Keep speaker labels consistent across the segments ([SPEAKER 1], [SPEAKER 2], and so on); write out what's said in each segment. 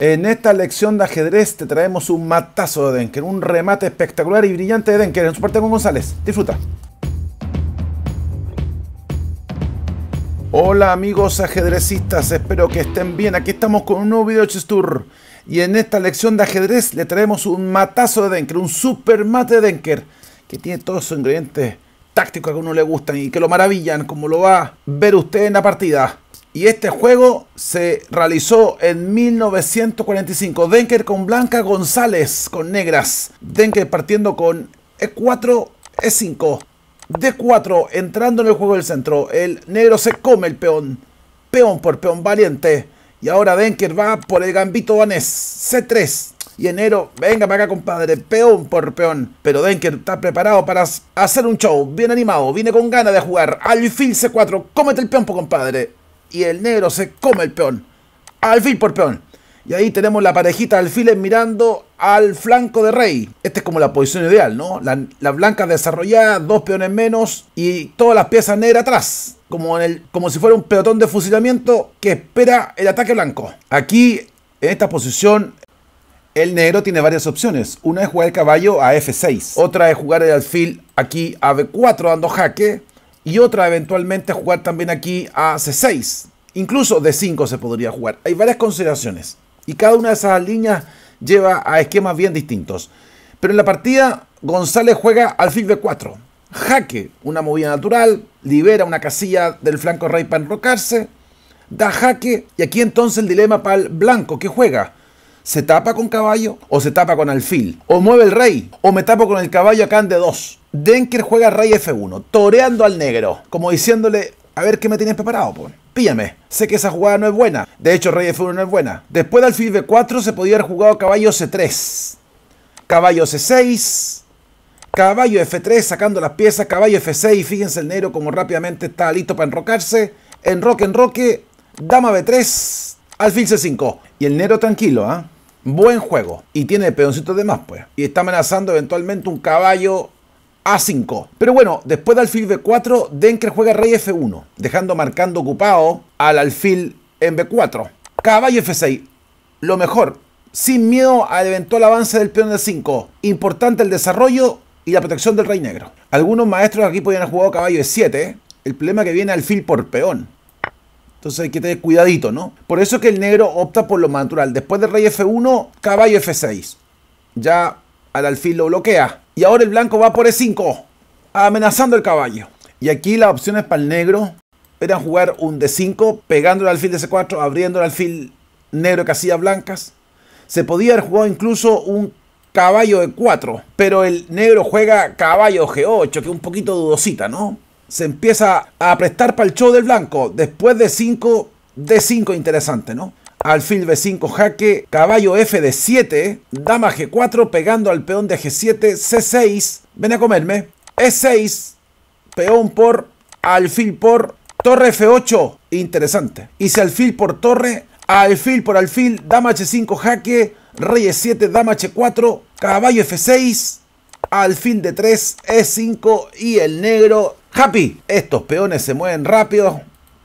[SPEAKER 1] En esta lección de ajedrez te traemos un matazo de Denker, un remate espectacular y brillante de Denker en su parte con González. Disfruta. Hola amigos ajedrecistas, espero que estén bien. Aquí estamos con un nuevo video de Tour. Y en esta lección de ajedrez le traemos un matazo de Denker, un super de Denker, que tiene todos sus ingredientes tácticos que a uno le gustan y que lo maravillan, como lo va a ver usted en la partida. Y este juego se realizó en 1945. Denker con blanca, González con negras. Denker partiendo con E4, E5, D4, entrando en el juego del centro. El negro se come el peón. Peón por peón valiente. Y ahora Denker va por el gambito danés. C3. Y enero, venga para acá, compadre. Peón por peón. Pero Denker está preparado para hacer un show. Bien animado. Viene con ganas de jugar. Alfil C4. Cómete el peón, compadre y el negro se come el peón. Alfil por peón. Y ahí tenemos la parejita de alfiles mirando al flanco de rey. Esta es como la posición ideal, ¿no? la blanca desarrollada, dos peones menos y todas las piezas negras atrás. Como, en el, como si fuera un pelotón de fusilamiento que espera el ataque blanco. Aquí, en esta posición, el negro tiene varias opciones. Una es jugar el caballo a F6. Otra es jugar el alfil aquí a B4 dando jaque y otra eventualmente jugar también aquí a C6. Incluso de 5 se podría jugar. Hay varias consideraciones y cada una de esas líneas lleva a esquemas bien distintos. Pero en la partida González juega alfil B4. Jaque, una movida natural, libera una casilla del flanco rey para enrocarse, da jaque y aquí entonces el dilema para el blanco que juega. ¿Se tapa con caballo o se tapa con alfil? ¿O mueve el rey o me tapo con el caballo acá en D2? Denker juega rey F1, toreando al negro, como diciéndole, a ver qué me tienes preparado, pues. Píllame, sé que esa jugada no es buena. De hecho, rey F1 no es buena. Después de alfil B4 se podía haber jugado caballo C3, caballo C6, caballo F3 sacando las piezas, caballo F6, fíjense el negro como rápidamente está listo para enrocarse, enroque, enroque, dama B3, alfil C5. Y el negro tranquilo, ¿ah? Buen juego. Y tiene pedoncitos de más, pues. Y está amenazando eventualmente un caballo a5. Pero bueno, después de alfil B4, Denker juega rey F1, dejando marcando ocupado al alfil en B4. Caballo F6, lo mejor, sin miedo al eventual avance del peón de 5 Importante el desarrollo y la protección del rey negro. Algunos maestros aquí podrían haber jugado caballo E7, el problema es que viene alfil por peón. Entonces hay que tener cuidadito, ¿no? Por eso es que el negro opta por lo más natural. Después de rey F1, caballo F6. Ya al alfil lo bloquea y ahora el blanco va por E5, amenazando el caballo. Y aquí las opciones para el negro eran jugar un D5, pegando el alfil de C4, abriendo el alfil negro que hacía blancas. Se podía haber jugado incluso un caballo de 4, pero el negro juega caballo G8, que es un poquito dudosita, ¿no? Se empieza a prestar para el show del blanco. Después de 5, D5 interesante, ¿no? alfil b5 jaque, caballo f de 7, dama g4 pegando al peón de g7, c6, ven a comerme, e6, peón por, alfil por, torre f8, interesante. hice alfil por torre, alfil por alfil, dama h5 jaque, rey e7, dama h4, caballo f6, alfil de 3, e5 y el negro. Happy, estos peones se mueven rápido,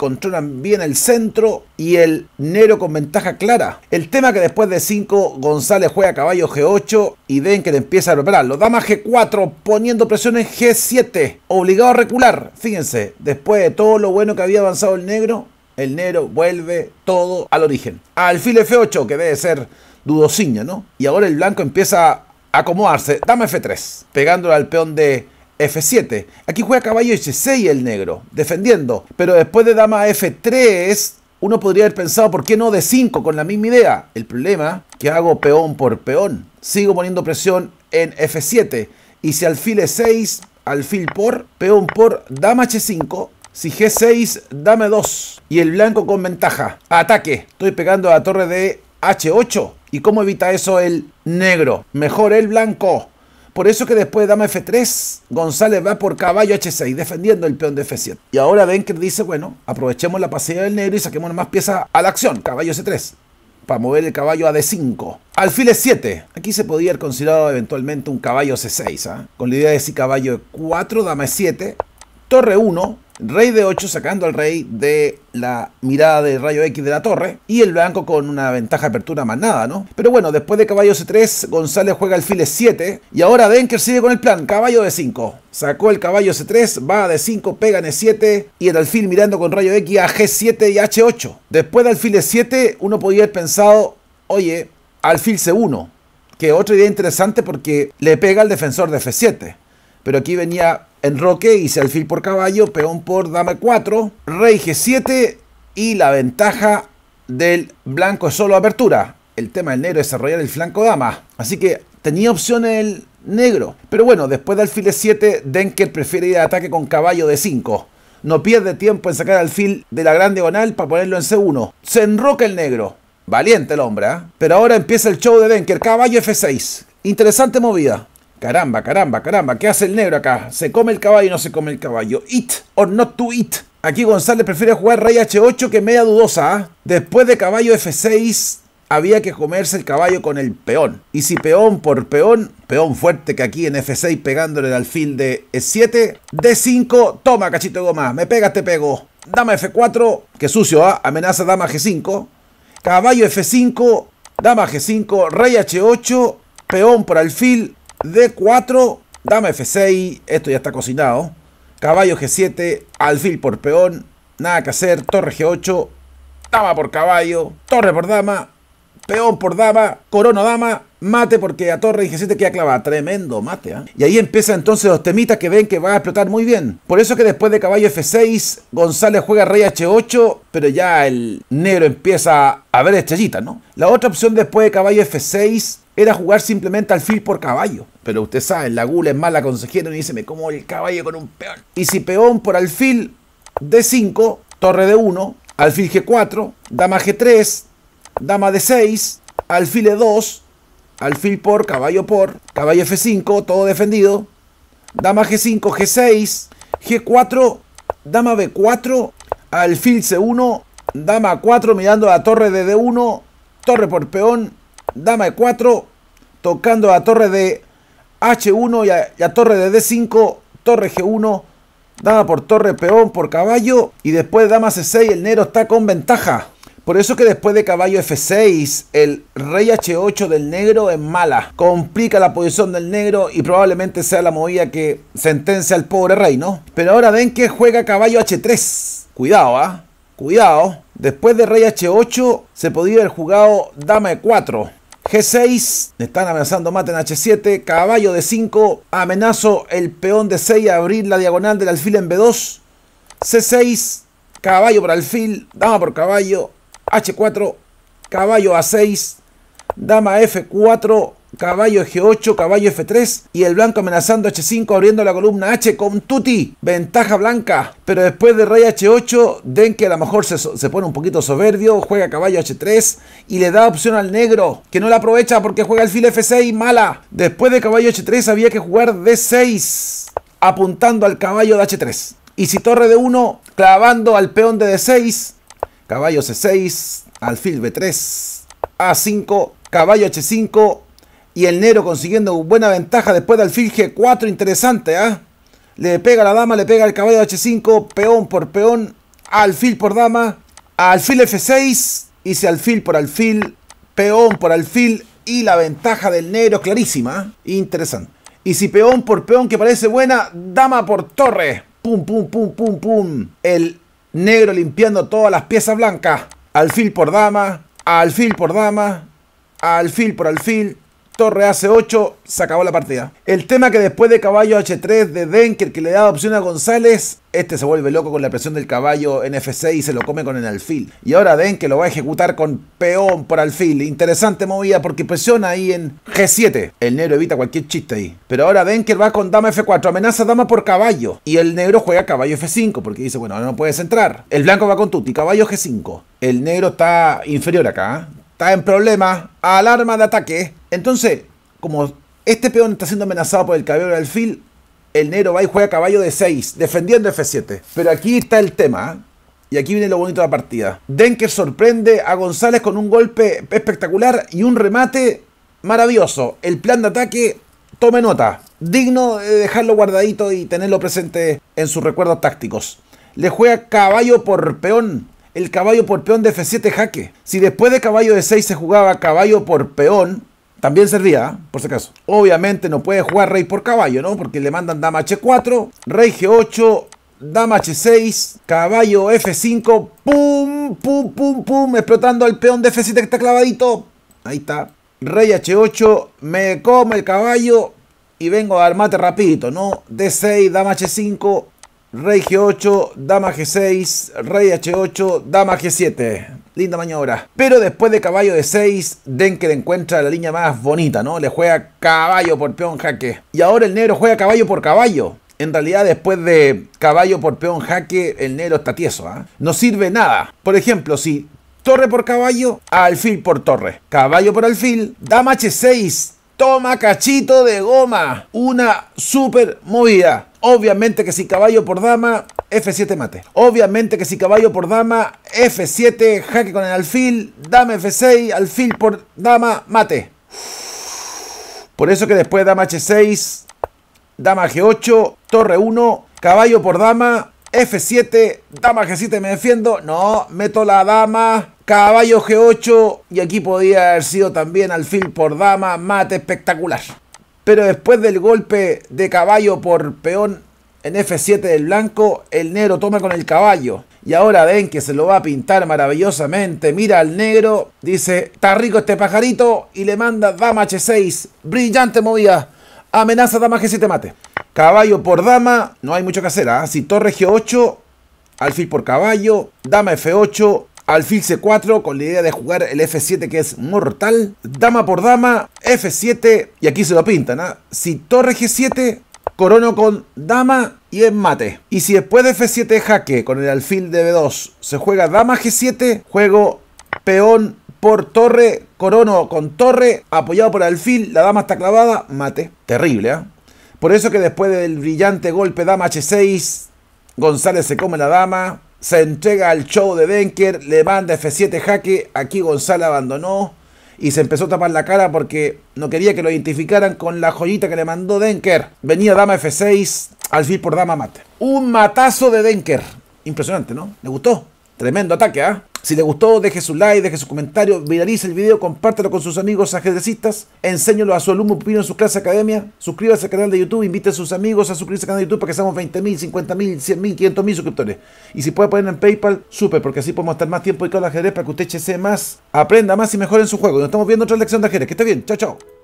[SPEAKER 1] controlan bien el centro y el negro con ventaja clara. El tema que después de 5 González juega caballo G8 y que le empieza a prepararlo. Dama G4 poniendo presión en G7, obligado a recular. Fíjense, después de todo lo bueno que había avanzado el negro, el negro vuelve todo al origen. Alfil F8 que debe ser dudosiño, ¿no? Y ahora el blanco empieza a acomodarse. Dama F3, pegándole al peón de F7. Aquí juega caballo H6 el negro, defendiendo. Pero después de dama F3, uno podría haber pensado, ¿por qué no d 5 con la misma idea? El problema, que hago peón por peón. Sigo poniendo presión en F7. Y si alfil E6, alfil por, peón por, dama H5. Si G6, dame 2. Y el blanco con ventaja. Ataque. Estoy pegando a la torre de H8. ¿Y cómo evita eso el negro? Mejor el blanco. Por eso que después de dama F3, González va por caballo H6, defendiendo el peón de F7. Y ahora Benker dice, bueno, aprovechemos la pasividad del negro y saquemos más piezas a la acción, caballo C3 para mover el caballo a D5. Alfil E7. Aquí se podía haber considerado eventualmente un caballo C6, ¿ah? con la idea de si caballo 4, dama E7, torre 1, Rey de 8 sacando al rey de la mirada de rayo X de la torre y el blanco con una ventaja de apertura más nada, ¿no? Pero bueno, después de caballo C3, González juega alfiles 7 y ahora Denker sigue con el plan, caballo de 5. Sacó el caballo C3, va a de 5, pega en E7 y el alfil mirando con rayo X a G7 y H8. Después de alfil 7 uno podía haber pensado, oye, alfil C1, que otra idea interesante porque le pega al defensor de F7. Pero aquí venía Enroque, hice alfil por caballo, peón por dama 4, rey G7 y la ventaja del blanco es solo apertura. El tema del negro es desarrollar el flanco dama. Así que tenía opción el negro. Pero bueno, después de alfil E7, Denker prefiere ir a ataque con caballo de 5. No pierde tiempo en sacar alfil de la grande diagonal para ponerlo en C1. Se enroca el negro. Valiente el hombre, ¿ah? Pero ahora empieza el show de Denker. Caballo F6. Interesante movida. Caramba, caramba, caramba, ¿qué hace el negro acá? ¿Se come el caballo o no se come el caballo? ¿Eat or not to eat? Aquí González prefiere jugar rey H8 que media dudosa. ¿ah? Después de caballo F6 había que comerse el caballo con el peón. Y si peón por peón, peón fuerte que aquí en F6 pegándole el alfil de E7, D5, toma cachito de goma, me pega, te pego. Dama F4, que sucio, ¿ah? amenaza dama G5. Caballo F5, dama G5, rey H8, peón por alfil, D4, dama F6, esto ya está cocinado. Caballo G7, alfil por peón, nada que hacer, torre G8, dama por caballo, torre por dama, peón por dama, corona dama, mate porque a torre y G7 queda clavada. Tremendo mate. ¿eh? Y ahí empiezan entonces los temitas que ven que va a explotar muy bien. Por eso que después de caballo F6, González juega rey H8, pero ya el negro empieza a ver estrellitas, ¿no? La otra opción después de caballo F6 era jugar simplemente alfil por caballo. Pero usted saben, la gula es mala consejera y dice, me como el caballo con un peón. Y si peón por alfil D5, torre D1, alfil G4, dama G3, dama de 6, alfil E2, alfil por, caballo por, caballo F5, todo defendido, dama G5, G6, G4, dama B4, alfil C1, dama 4 mirando la torre de D1, torre por peón, dama E4, tocando la torre de H1 y a, y torre de D5, torre G1, dama por torre, peón por caballo y después dama C6, el negro está con ventaja. Por eso que después de caballo F6, el rey H8 del negro es mala. Complica la posición del negro y probablemente sea la movida que sentencia al pobre rey, ¿no? Pero ahora ven que juega caballo H3. Cuidado, ¿ah? Cuidado. Después de rey H8 se podía haber jugado dama E4. G6, están amenazando mate en H7, caballo de 5, amenazo el peón de 6 a abrir la diagonal del alfil en B2, C6, caballo por alfil, dama por caballo, H4, caballo A6, dama F4, caballo G8, caballo F3 y el blanco amenazando H5 abriendo la columna H con tuti. ventaja blanca, pero después de rey H8 Denke a lo mejor se, se, pone un poquito soberbio, juega caballo H3 y le da opción al negro, que no la aprovecha porque juega alfil F6, mala, después de caballo H3 había que jugar D6 apuntando al caballo de H3 y si torre d 1 clavando al peón de D6 caballo C6, alfil B3, A5, caballo H5 y el negro consiguiendo buena ventaja después de alfil G4, interesante, ¿ah? Le pega la dama, le pega el caballo H5, peón por peón, alfil por dama, alfil F6, hice alfil por alfil, peón por alfil y la ventaja del negro clarísima, ¿ah? interesante. Y si peón por peón que parece buena, dama por torre. Pum, pum, pum, pum, pum. El Negro limpiando todas las piezas blancas. Alfil por dama, alfil por dama, alfil por alfil, torre hace 8 se acabó la partida. El tema que después de caballo H3 de Denker que le da opción a González, este se vuelve loco con la presión del caballo en F6 y se lo come con el alfil. Y ahora Denker lo va a ejecutar con peón por alfil. Interesante movida porque presiona ahí en G7. El negro evita cualquier chiste ahí. Pero ahora Denker va con dama F4, amenaza dama por caballo. Y el negro juega caballo F5 porque dice, bueno, ahora no puedes entrar. El blanco va con tuti, caballo G5. El negro está inferior acá, ¿eh? está en problema, alarma de ataque. Entonces, como este peón está siendo amenazado por el caballero de alfil, el negro va y juega caballo de 6, defendiendo F7. Pero aquí está el tema, ¿ah? y aquí viene lo bonito de la partida. Denker sorprende a González con un golpe espectacular y un remate maravilloso. El plan de ataque, tome nota, digno de dejarlo guardadito y tenerlo presente en sus recuerdos tácticos. Le juega caballo por peón el caballo por peón de F7 jaque. Si después de caballo de 6 se jugaba caballo por peón, también servía, ¿eh? por si acaso. Obviamente no puede jugar rey por caballo, ¿no? Porque le mandan dama H4, rey G8, dama H6, caballo F5, pum, pum, pum, pum, explotando al peón de F7 que está clavadito. Ahí está. Rey H8, me como el caballo y vengo al mate rapidito, ¿no? D6, dama H5, Rey G8, dama G6, rey H8, dama G7. Linda maniobra. Pero después de caballo de 6, le encuentra la línea más bonita, ¿no? Le juega caballo por peón jaque. Y ahora el negro juega caballo por caballo. En realidad, después de caballo por peón jaque, el negro está tieso, ¿ah? No sirve nada. Por ejemplo, si torre por caballo, alfil por torre. Caballo por alfil, dama H6. Toma cachito de goma. Una super movida. Obviamente que si caballo por dama, F7 mate. Obviamente que si caballo por dama, F7, jaque con el alfil, dama F6, alfil por dama, mate. Por eso que después dama H6, dama G8, torre 1, caballo por dama, F7, dama G7 me defiendo, no, meto la dama, caballo G8 y aquí podía haber sido también alfil por dama, mate espectacular pero después del golpe de caballo por peón en F7 del blanco, el negro toma con el caballo. Y ahora ven que se lo va a pintar maravillosamente. Mira al negro, dice, está rico este pajarito y le manda dama H6. Brillante movida. Amenaza dama G7 mate. Caballo por dama, no hay mucho que hacer. Así, ¿ah? Si torre G8, alfil por caballo, dama F8, alfil c4 con la idea de jugar el f7 que es mortal, dama por dama, f7 y aquí se lo pintan, ¿ah? si torre g7, corono con dama y es mate. Y si después de f7 jaque con el alfil de b2 se juega dama g7, juego peón por torre, corono con torre, apoyado por alfil, la dama está clavada, mate. Terrible, ¿ah? Por eso que después del brillante golpe dama h6, González se come la dama, se entrega al show de Denker le manda F7 jaque, aquí Gonzalo abandonó y se empezó a tapar la cara porque no quería que lo identificaran con la joyita que le mandó Denker. Venía dama F6, fin por dama mate. Un matazo de Denker. Impresionante, ¿no? ¿Le gustó? Tremendo ataque, ¿ah? Si le gustó, deje su like, deje su comentario, viralice el video, compártelo con sus amigos ajedrecistas, enséñelo a su alumno pupilo en su clase academia, suscríbase al canal de YouTube, invite a sus amigos a suscribirse al canal de YouTube para que seamos 20.000, 50.000, 100.000, 500.000 suscriptores. Y si puede poner en PayPal, súper, porque así podemos estar más tiempo y con el ajedrez para que usted chese más, aprenda más y mejore en su juego. Nos estamos viendo otra lección de ajedrez. Que esté bien. Chao, chao.